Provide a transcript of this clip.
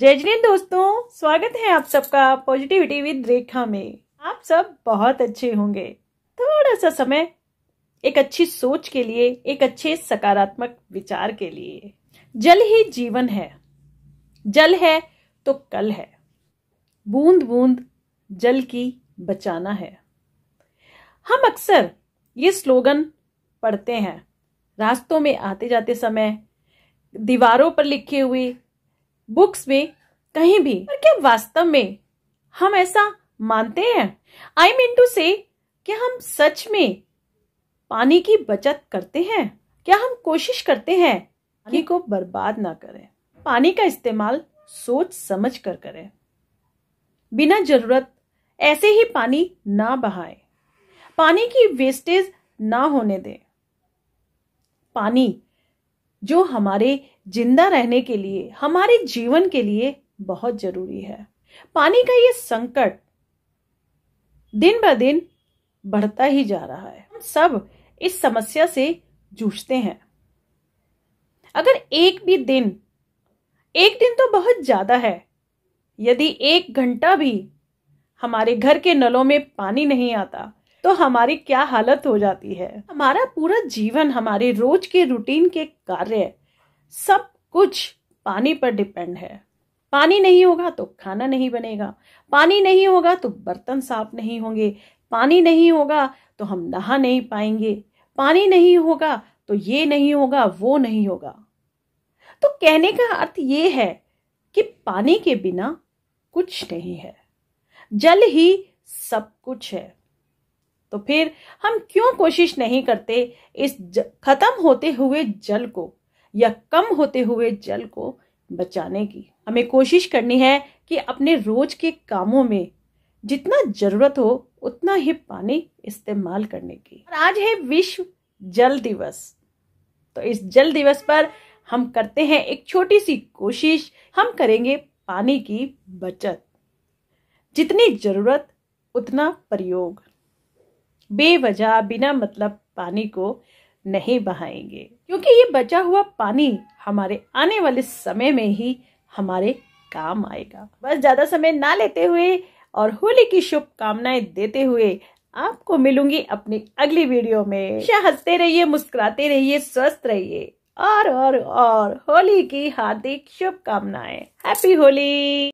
जय जिन दोस्तों स्वागत है आप सबका पॉजिटिविटी विद रेखा में आप सब बहुत अच्छे होंगे थोड़ा सा समय एक अच्छी सोच के लिए एक अच्छे सकारात्मक विचार के लिए जल ही जीवन है जल है तो कल है बूंद बूंद जल की बचाना है हम अक्सर ये स्लोगन पढ़ते हैं रास्तों में आते जाते समय दीवारों पर लिखे हुए बुक्स में कहीं भी पर क्या वास्तव में हम ऐसा मानते हैं आई मीन टू से क्या हम सच में पानी की बचत करते हैं क्या हम कोशिश करते हैं पानी को बर्बाद ना करें पानी का इस्तेमाल सोच समझ कर करें बिना जरूरत ऐसे ही पानी ना बहाए पानी की वेस्टेज ना होने दें पानी जो हमारे जिंदा रहने के लिए हमारे जीवन के लिए बहुत जरूरी है पानी का ये संकट दिन ब दिन बढ़ता ही जा रहा है सब इस समस्या से जूझते हैं अगर एक भी दिन एक दिन तो बहुत ज्यादा है यदि एक घंटा भी हमारे घर के नलों में पानी नहीं आता तो हमारी क्या हालत हो जाती है हमारा पूरा जीवन हमारे रोज के रूटीन के कार्य सब कुछ पानी पर डिपेंड है पानी नहीं होगा तो खाना नहीं बनेगा पानी नहीं होगा तो बर्तन साफ नहीं होंगे पानी नहीं होगा तो हम नहा नहीं पाएंगे पानी नहीं होगा तो ये नहीं होगा वो नहीं होगा तो कहने का अर्थ ये है कि पानी के बिना कुछ नहीं है जल ही सब कुछ है तो फिर हम क्यों कोशिश नहीं करते इस खत्म होते हुए जल को या कम होते हुए जल को बचाने की हमें कोशिश करनी है कि अपने रोज के कामों में जितना जरूरत हो उतना ही पानी इस्तेमाल करने की और आज है विश्व जल दिवस तो इस जल दिवस पर हम करते हैं एक छोटी सी कोशिश हम करेंगे पानी की बचत जितनी जरूरत उतना प्रयोग बेवजह बिना मतलब पानी को नहीं बहाएंगे क्योंकि ये बचा हुआ पानी हमारे आने वाले समय में ही हमारे काम आएगा बस ज़्यादा समय ना लेते हुए और होली की शुभकामनाएं देते हुए आपको मिलूंगी अपनी अगली वीडियो में हंसते रहिए मुस्कुराते रहिए स्वस्थ रहिए और और और होली की हार्दिक शुभकामनाएं हैप्पी होली